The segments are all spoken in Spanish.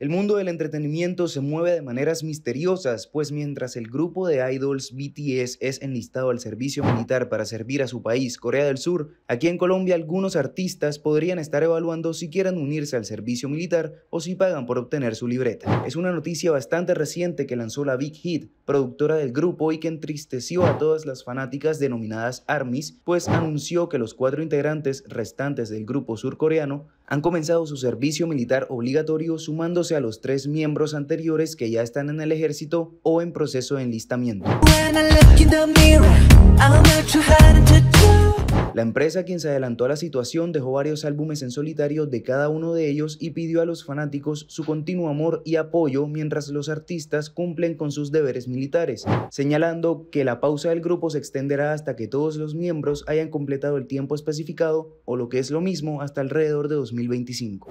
El mundo del entretenimiento se mueve de maneras misteriosas, pues mientras el grupo de idols BTS es enlistado al servicio militar para servir a su país, Corea del Sur, aquí en Colombia algunos artistas podrían estar evaluando si quieren unirse al servicio militar o si pagan por obtener su libreta. Es una noticia bastante reciente que lanzó la Big Hit, productora del grupo y que entristeció a todas las fanáticas denominadas ARMYs, pues anunció que los cuatro integrantes restantes del grupo surcoreano han comenzado su servicio militar obligatorio sumándose a los tres miembros anteriores que ya están en el ejército o en proceso de enlistamiento. La empresa, quien se adelantó a la situación, dejó varios álbumes en solitario de cada uno de ellos y pidió a los fanáticos su continuo amor y apoyo mientras los artistas cumplen con sus deberes militares, señalando que la pausa del grupo se extenderá hasta que todos los miembros hayan completado el tiempo especificado o lo que es lo mismo hasta alrededor de 2025.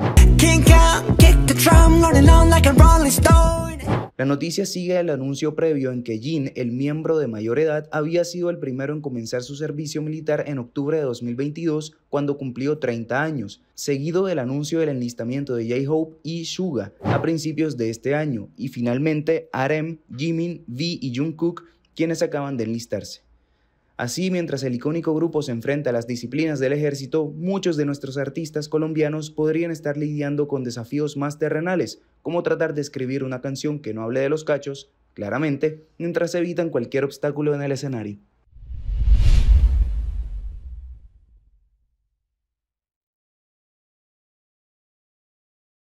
La noticia sigue el anuncio previo en que Jin, el miembro de mayor edad, había sido el primero en comenzar su servicio militar en octubre de 2022 cuando cumplió 30 años, seguido del anuncio del enlistamiento de J-Hope y Suga a principios de este año, y finalmente RM, Jimin, V y Jungkook, quienes acaban de enlistarse. Así, mientras el icónico grupo se enfrenta a las disciplinas del ejército, muchos de nuestros artistas colombianos podrían estar lidiando con desafíos más terrenales, como tratar de escribir una canción que no hable de los cachos, claramente, mientras evitan cualquier obstáculo en el escenario.